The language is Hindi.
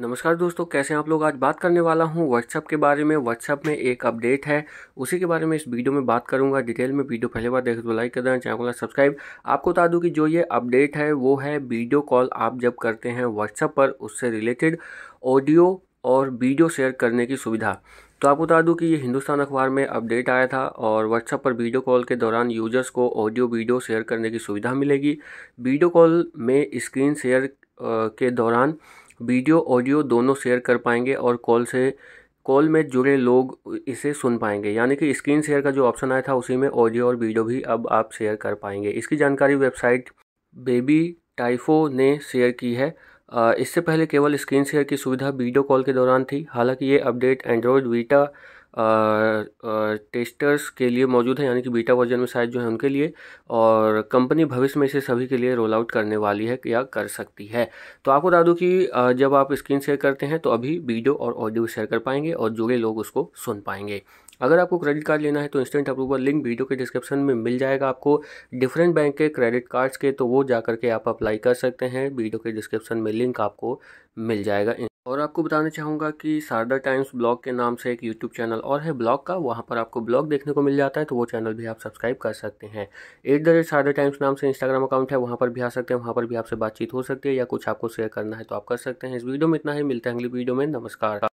नमस्कार दोस्तों कैसे हैं आप लोग आज बात करने वाला हूं व्हाट्सअप के बारे में व्हाट्सअप में एक अपडेट है उसी के बारे में इस वीडियो में बात करूंगा डिटेल में वीडियो पहले बार देख तो लाइक कर देना चैनल को सब्सक्राइब आपको बता दूं कि जो ये अपडेट है वो है वीडियो कॉल आप जब करते हैं व्हाट्सअप पर उससे रिलेटेड ऑडियो और वीडियो शेयर करने की सुविधा तो आपको बता दूं कि ये हिंदुस्तान अखबार में अपडेट आया था और व्हाट्सअप पर वीडियो कॉल के दौरान यूजर्स को ऑडियो वीडियो शेयर करने की सुविधा मिलेगी वीडियो कॉल में स्क्रीन शेयर के दौरान वीडियो ऑडियो दोनों शेयर कर पाएंगे और कॉल से कॉल में जुड़े लोग इसे सुन पाएंगे यानी कि स्क्रीन शेयर का जो ऑप्शन आया था उसी में ऑडियो और वीडियो भी अब आप शेयर कर पाएंगे इसकी जानकारी वेबसाइट बेबी टाइफो ने शेयर की है इससे पहले केवल स्क्रीन शेयर की सुविधा वीडियो कॉल के दौरान थी हालांकि ये अपडेट एंड्रॉयड वीटा टेस्टर्स के लिए मौजूद है यानी कि बीटा वर्जन में शायद जो है उनके लिए और कंपनी भविष्य में इसे सभी के लिए रोल आउट करने वाली है या कर सकती है तो आपको बता दूँ कि जब आप स्क्रीन शेयर करते हैं तो अभी वीडियो और ऑडियो शेयर कर पाएंगे और जुड़े लोग उसको सुन पाएंगे अगर आपको क्रेडिट कार्ड लेना है तो इंस्टेंट अप्रूवल लिंक वीडियो के डिस्क्रिप्शन में मिल जाएगा आपको डिफरेंट बैंक के क्रेडिट कार्ड्स के तो वो जा करके आप अप्लाई कर सकते हैं वीडियो के डिस्क्रिप्शन में लिंक आपको मिल जाएगा और आपको बताना चाहूँगा कि शारदा टाइम्स ब्लॉग के नाम से एक यूट्यूब चैनल और है ब्लॉग का वहाँ पर आपको ब्लॉग देखने को मिल जाता है तो वो चैनल भी आप सब्सक्राइब कर सकते हैं at the rate Sharda Times नाम से इंस्टाग्राम अकाउंट है वहाँ पर भी आ सकते हैं वहाँ पर भी आपसे बातचीत हो सकती है या कुछ आपको शेयर करना है तो आप कर सकते हैं इस वीडियो में इतना ही मिलते हैं अगली वीडियो में नमस्कार